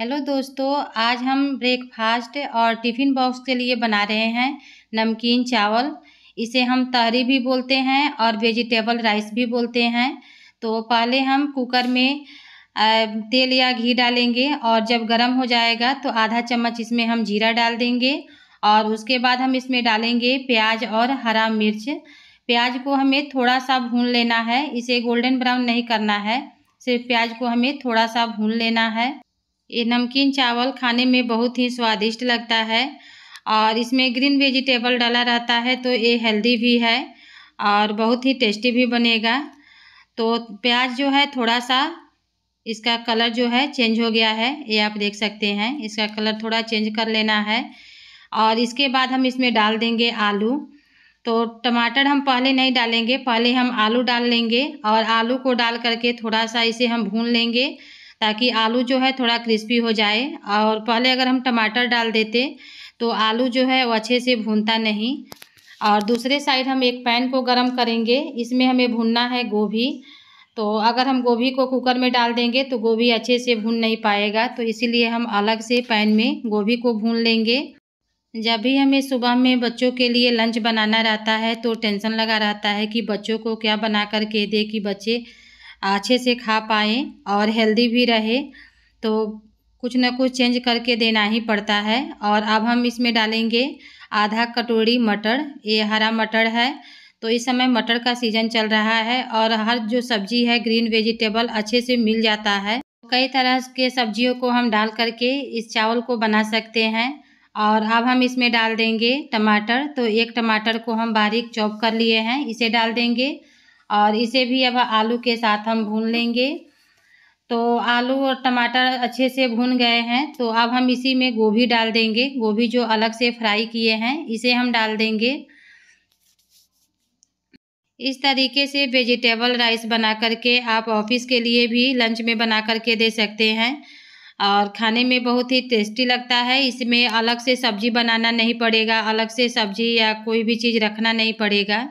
hello दोस्तों आज हम ब्रेकफास्ट और टिफ़िन बॉक्स के लिए बना रहे हैं नमकीन चावल इसे हम तहरी भी बोलते हैं और वेजिटेबल राइस भी बोलते हैं तो पहले हम कुकर में तेल या घी डालेंगे और जब गर्म हो जाएगा तो आधा चम्मच इसमें हम जीरा डाल देंगे और उसके बाद हम इसमें डालेंगे प्याज और हरा मिर्च प्याज को हमें थोड़ा सा भून लेना है इसे गोल्डन ब्राउन नहीं करना है सिर्फ प्याज को हमें थोड़ा सा भून लेना है ये नमकीन चावल खाने में बहुत ही स्वादिष्ट लगता है और इसमें ग्रीन वेजिटेबल डाला रहता है तो ये हेल्दी भी है और बहुत ही टेस्टी भी बनेगा तो प्याज जो है थोड़ा सा इसका कलर जो है चेंज हो गया है ये आप देख सकते हैं इसका कलर थोड़ा चेंज कर लेना है और इसके बाद हम इसमें डाल देंगे आलू तो टमाटर हम पहले नहीं डालेंगे पहले हम आलू डाल लेंगे और आलू को डाल करके थोड़ा सा इसे हम भून लेंगे ताकि आलू जो है थोड़ा क्रिस्पी हो जाए और पहले अगर हम टमाटर डाल देते तो आलू जो है वो अच्छे से भूनता नहीं और दूसरे साइड हम एक पैन को गरम करेंगे इसमें हमें भूनना है गोभी तो अगर हम गोभी को कुकर में डाल देंगे तो गोभी अच्छे से भून नहीं पाएगा तो इसीलिए हम अलग से पैन में गोभी को भून लेंगे जब भी हमें सुबह में बच्चों के लिए लंच बनाना रहता है तो टेंशन लगा रहता है कि बच्चों को क्या बना कर के दे कि बच्चे अच्छे से खा पाएँ और हेल्दी भी रहे तो कुछ ना कुछ चेंज करके देना ही पड़ता है और अब हम इसमें डालेंगे आधा कटोरी मटर ये हरा मटर है तो इस समय मटर का सीज़न चल रहा है और हर जो सब्जी है ग्रीन वेजिटेबल अच्छे से मिल जाता है कई तरह के सब्जियों को हम डाल करके इस चावल को बना सकते हैं और अब हम इसमें डाल देंगे टमाटर तो एक टमाटर को हम बारीक चॉप कर लिए हैं इसे डाल देंगे और इसे भी अब आलू के साथ हम भून लेंगे तो आलू और टमाटर अच्छे से भून गए हैं तो अब हम इसी में गोभी डाल देंगे गोभी जो अलग से फ्राई किए हैं इसे हम डाल देंगे इस तरीके से वेजिटेबल राइस बना करके आप ऑफिस के लिए भी लंच में बना करके दे सकते हैं और खाने में बहुत ही टेस्टी लगता है इसमें अलग से सब्जी बनाना नहीं पड़ेगा अलग से सब्जी या कोई भी चीज़ रखना नहीं पड़ेगा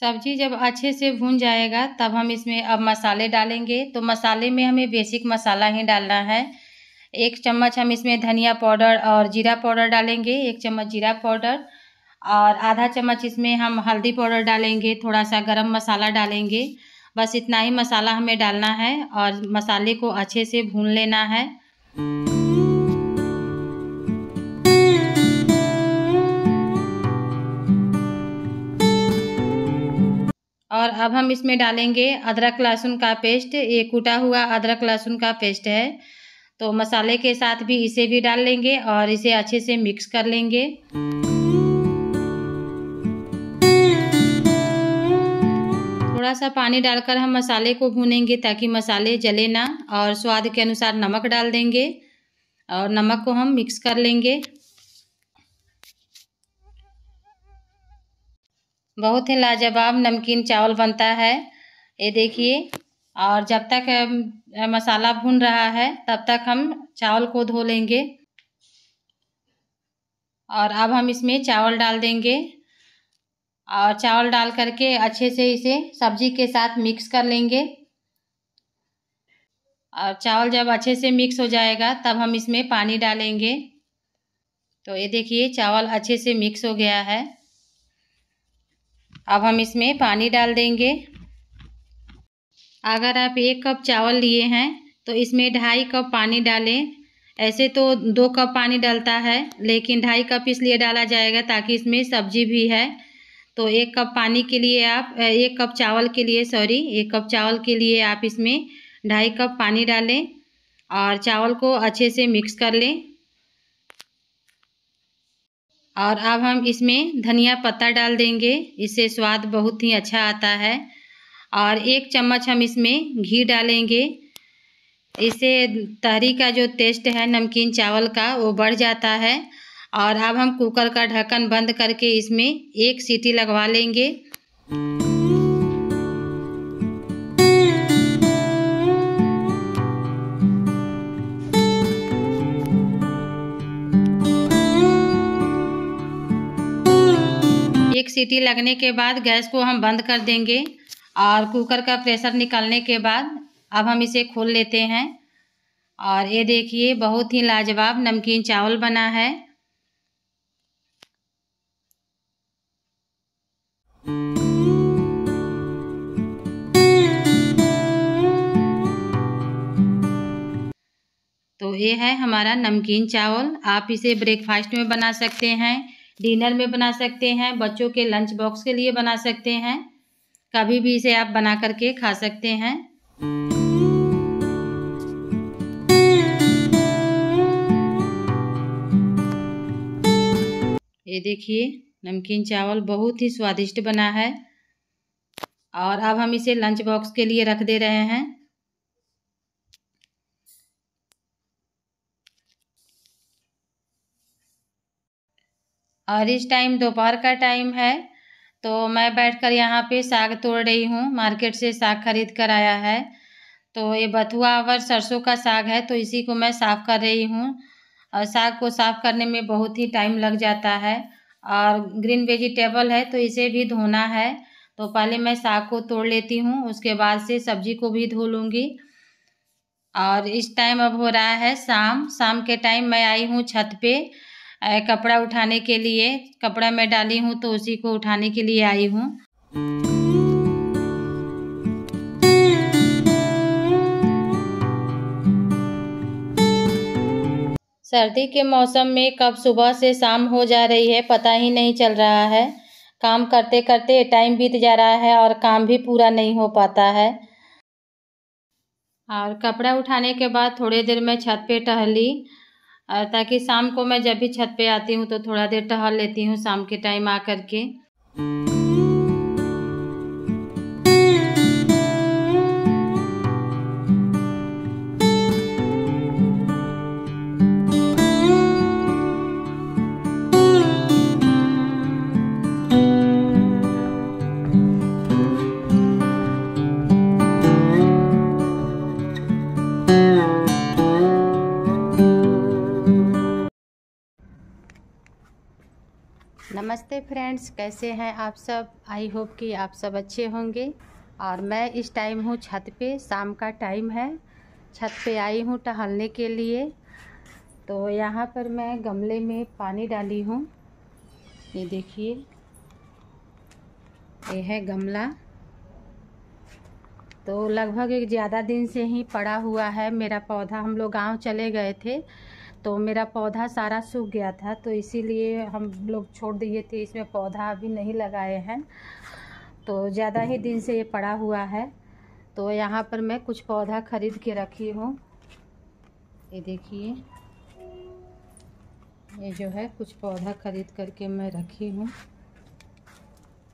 सब्जी जब अच्छे से भून जाएगा तब हम इसमें अब मसाले डालेंगे तो मसाले में हमें बेसिक मसाला ही डालना है एक चम्मच हम इसमें धनिया पाउडर और जीरा पाउडर डालेंगे एक चम्मच जीरा पाउडर और आधा चम्मच इसमें हम हल्दी पाउडर डालेंगे थोड़ा सा गरम मसाला डालेंगे बस इतना ही मसाला हमें डालना है और मसाले को अच्छे से भून लेना है और अब हम इसमें डालेंगे अदरक लहसुन का पेस्ट ये कूटा हुआ अदरक लहसुन का पेस्ट है तो मसाले के साथ भी इसे भी डाल लेंगे और इसे अच्छे से मिक्स कर लेंगे थोड़ा सा पानी डालकर हम मसाले को भूनेंगे ताकि मसाले जले ना और स्वाद के अनुसार नमक डाल देंगे और नमक को हम मिक्स कर लेंगे बहुत ही लाजवाब नमकीन चावल बनता है ये देखिए और जब तक मसाला भून रहा है तब तक हम चावल को धो लेंगे और अब हम इसमें चावल डाल देंगे और चावल डाल करके अच्छे से इसे सब्जी के साथ मिक्स कर लेंगे और चावल जब अच्छे से मिक्स हो जाएगा तब हम इसमें पानी डालेंगे तो ये देखिए चावल अच्छे से मिक्स हो गया है अब हम इसमें पानी डाल देंगे अगर आप एक कप चावल लिए हैं तो इसमें ढाई कप पानी डालें ऐसे तो दो कप पानी डलता है लेकिन ढाई कप इसलिए डाला जाएगा ताकि इसमें सब्जी भी है तो एक कप पानी के लिए आप एक कप चावल के लिए सॉरी एक कप चावल के लिए आप इसमें ढाई कप पानी डालें और चावल को अच्छे से मिक्स कर लें और अब हम इसमें धनिया पत्ता डाल देंगे इससे स्वाद बहुत ही अच्छा आता है और एक चम्मच हम इसमें घी डालेंगे इससे तहरी का जो टेस्ट है नमकीन चावल का वो बढ़ जाता है और अब हम कुकर का ढक्कन बंद करके इसमें एक सीटी लगवा लेंगे सीटी लगने के बाद गैस को हम बंद कर देंगे और कुकर का प्रेशर निकालने के बाद अब हम इसे खोल लेते हैं और ये देखिए बहुत ही लाजवाब नमकीन चावल बना है तो ये है हमारा नमकीन चावल आप इसे ब्रेकफास्ट में बना सकते हैं डिनर में बना सकते हैं बच्चों के लंच बॉक्स के लिए बना सकते हैं कभी भी इसे आप बना करके खा सकते हैं ये देखिए नमकीन चावल बहुत ही स्वादिष्ट बना है और अब हम इसे लंच बॉक्स के लिए रख दे रहे हैं और इस टाइम दोपहर का टाइम है तो मैं बैठकर यहाँ पर साग तोड़ रही हूँ मार्केट से साग खरीद कर आया है तो ये बथुआ और सरसों का साग है तो इसी को मैं साफ़ कर रही हूँ और साग को साफ़ करने में बहुत ही टाइम लग जाता है और ग्रीन वेजिटेबल है तो इसे भी धोना है तो पहले मैं साग को तोड़ लेती हूँ उसके बाद से सब्जी को भी धो लूँगी और इस टाइम अब हो रहा है शाम शाम के टाइम मैं आई हूँ छत पे कपड़ा उठाने के लिए कपड़ा मैं डाली हूँ तो उसी को उठाने के लिए आई हूँ सर्दी के मौसम में कब सुबह से शाम हो जा रही है पता ही नहीं चल रहा है काम करते करते टाइम बीत जा रहा है और काम भी पूरा नहीं हो पाता है और कपड़ा उठाने के बाद थोड़ी देर में छत पे टहली ताकि शाम को मैं जब भी छत पे आती हूँ तो थोड़ा देर टहल लेती हूँ शाम के टाइम आ करके के नमस्ते फ्रेंड्स कैसे हैं आप सब आई होप कि आप सब अच्छे होंगे और मैं इस टाइम हूँ छत पे शाम का टाइम है छत पे आई हूँ टहलने के लिए तो यहाँ पर मैं गमले में पानी डाली हूँ ये देखिए ये है गमला तो लगभग एक ज़्यादा दिन से ही पड़ा हुआ है मेरा पौधा हम लोग गांव चले गए थे तो मेरा पौधा सारा सूख गया था तो इसीलिए हम लोग छोड़ दिए थे इसमें पौधा अभी नहीं लगाए हैं तो ज़्यादा ही दिन से ये पड़ा हुआ है तो यहाँ पर मैं कुछ पौधा खरीद के रखी हूँ ये देखिए ये जो है कुछ पौधा खरीद करके मैं रखी हूँ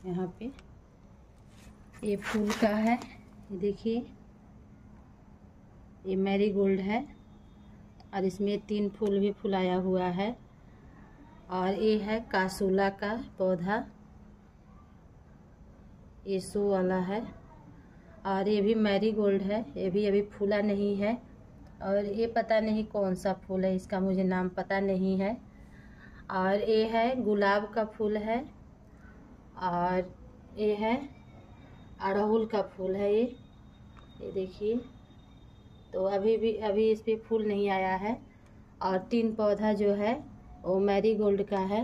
यहाँ पे ये फूल का है ये देखिए ये मैरी गोल्ड है और इसमें तीन फूल भी फुलाया हुआ है और ये है कासूला का पौधा ये सो वाला है और ये भी मैरी गोल्ड है ये भी अभी फूला नहीं है और ये पता नहीं कौन सा फूल है इसका मुझे नाम पता नहीं है और ये है गुलाब का फूल है और ये है अड़हुल का फूल है ये ये देखिए तो अभी भी अभी इस पर फूल नहीं आया है और तीन पौधा जो है वो मैरी गोल्ड का है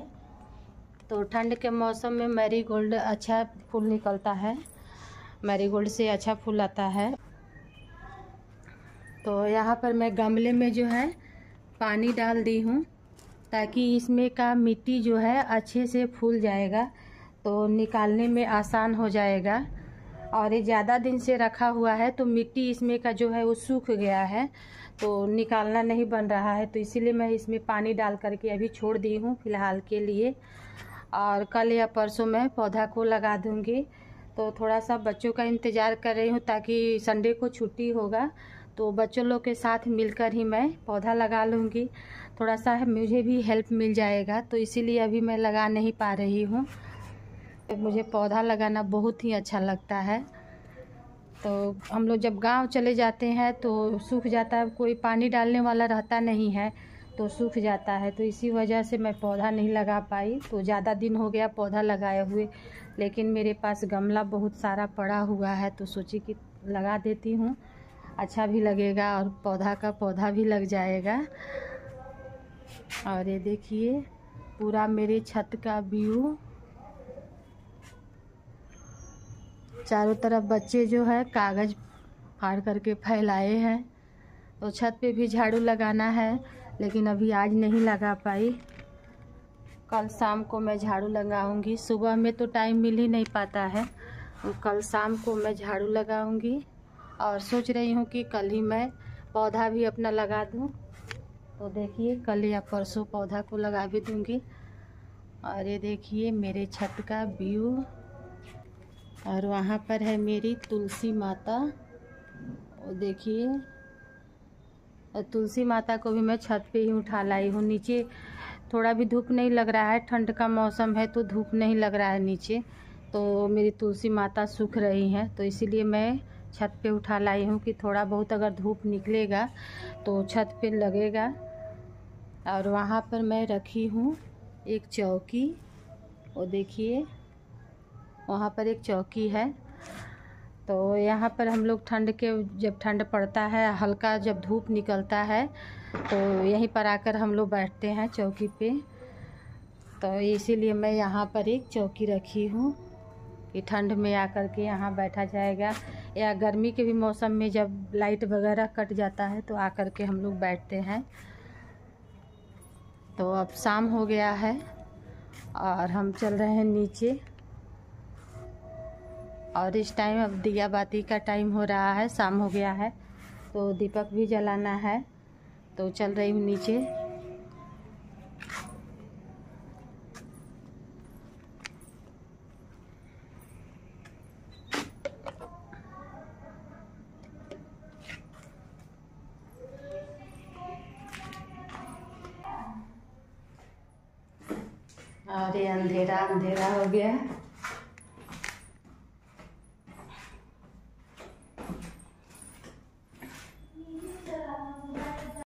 तो ठंड के मौसम में मैरी गोल्ड अच्छा फूल निकलता है मैरी गोल्ड से अच्छा फूल आता है तो यहाँ पर मैं गमले में जो है पानी डाल दी हूँ ताकि इसमें का मिट्टी जो है अच्छे से फूल जाएगा तो निकालने में आसान हो जाएगा और ये ज़्यादा दिन से रखा हुआ है तो मिट्टी इसमें का जो है वो सूख गया है तो निकालना नहीं बन रहा है तो इसीलिए मैं इसमें पानी डाल करके अभी छोड़ दी हूँ फ़िलहाल के लिए और कल या परसों मैं पौधा को लगा दूँगी तो थोड़ा सा बच्चों का इंतज़ार कर रही हूँ ताकि संडे को छुट्टी होगा तो बच्चों लोग के साथ मिलकर ही मैं पौधा लगा लूँगी थोड़ा सा मुझे भी हेल्प मिल जाएगा तो इसीलिए अभी मैं लगा नहीं पा रही हूँ मुझे पौधा लगाना बहुत ही अच्छा लगता है तो हम लोग जब गांव चले जाते हैं तो सूख जाता है कोई पानी डालने वाला रहता नहीं है तो सूख जाता है तो इसी वजह से मैं पौधा नहीं लगा पाई तो ज़्यादा दिन हो गया पौधा लगाए हुए लेकिन मेरे पास गमला बहुत सारा पड़ा हुआ है तो सोची कि लगा देती हूँ अच्छा भी लगेगा और पौधा का पौधा भी लग जाएगा और ये देखिए पूरा मेरे छत का व्यू चारों तरफ बच्चे जो है कागज़ फाड़ करके फैलाए हैं तो छत पे भी झाड़ू लगाना है लेकिन अभी आज नहीं लगा पाई कल शाम को मैं झाड़ू लगाऊंगी सुबह में तो टाइम मिल ही नहीं पाता है कल शाम को मैं झाड़ू लगाऊंगी और सोच रही हूँ कि कल ही मैं पौधा भी अपना लगा दूँ तो देखिए कल या परसों पौधा को लगा भी दूँगी और ये देखिए मेरे छत का व्यू और वहाँ पर है मेरी तुलसी माता और देखिए तुलसी माता को भी मैं छत पे ही उठा लाई हूँ नीचे थोड़ा भी धूप नहीं लग रहा है ठंड का मौसम है तो धूप नहीं लग रहा है नीचे तो मेरी तुलसी माता सूख रही हैं तो इसीलिए मैं छत पे उठा लाई हूँ कि थोड़ा बहुत अगर धूप निकलेगा तो छत पे लगेगा और वहाँ पर मैं रखी हूँ एक चौकी और देखिए वहाँ पर एक चौकी है तो यहाँ पर हम लोग ठंड के जब ठंड पड़ता है हल्का जब धूप निकलता है तो यहीं पर आकर हम लोग बैठते हैं चौकी पे तो इसीलिए मैं यहाँ पर एक चौकी रखी हूँ कि ठंड में आकर के यहाँ बैठा जाएगा या गर्मी के भी मौसम में जब लाइट वगैरह कट जाता है तो आकर के हम लोग बैठते हैं तो अब शाम हो गया है और हम चल रहे हैं नीचे और इस टाइम अब दिया बाती का टाइम हो रहा है शाम हो गया है तो दीपक भी जलाना है तो चल रही हूँ नीचे और ये अंधेरा अंधेरा हो गया